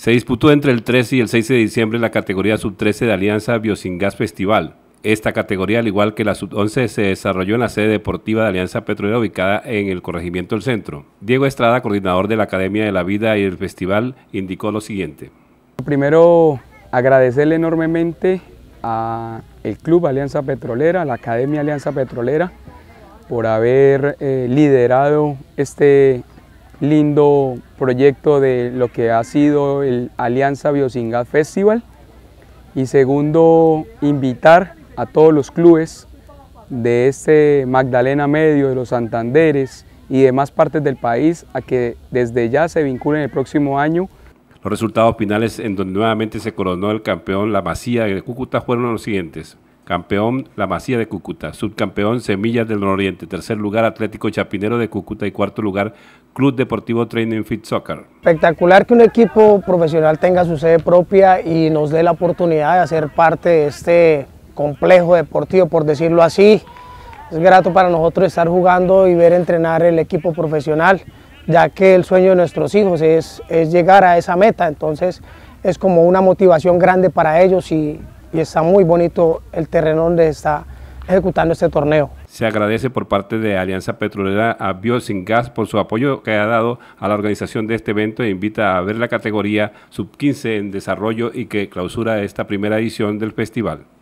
Se disputó entre el 13 y el 6 de diciembre la categoría sub-13 de Alianza Biosingas Festival. Esta categoría, al igual que la sub-11, se desarrolló en la sede deportiva de Alianza Petrolera ubicada en el corregimiento del centro. Diego Estrada, coordinador de la Academia de la Vida y del Festival, indicó lo siguiente. Primero, agradecerle enormemente al Club Alianza Petrolera, a la Academia Alianza Petrolera, por haber eh, liderado este lindo proyecto de lo que ha sido el Alianza Biosingas Festival y segundo, invitar a todos los clubes de este Magdalena Medio, de los Santanderes y demás partes del país a que desde ya se vinculen el próximo año. Los resultados finales en donde nuevamente se coronó el campeón La Masía de Cúcuta fueron los siguientes campeón La Masía de Cúcuta, subcampeón Semillas del Nororiente, tercer lugar Atlético Chapinero de Cúcuta y cuarto lugar Club Deportivo Training Fit Soccer. Espectacular que un equipo profesional tenga su sede propia y nos dé la oportunidad de hacer parte de este complejo deportivo, por decirlo así. Es grato para nosotros estar jugando y ver entrenar el equipo profesional, ya que el sueño de nuestros hijos es, es llegar a esa meta, entonces es como una motivación grande para ellos y y está muy bonito el terreno donde está ejecutando este torneo. Se agradece por parte de Alianza Petrolera a Biosingas por su apoyo que ha dado a la organización de este evento e invita a ver la categoría Sub-15 en desarrollo y que clausura esta primera edición del festival.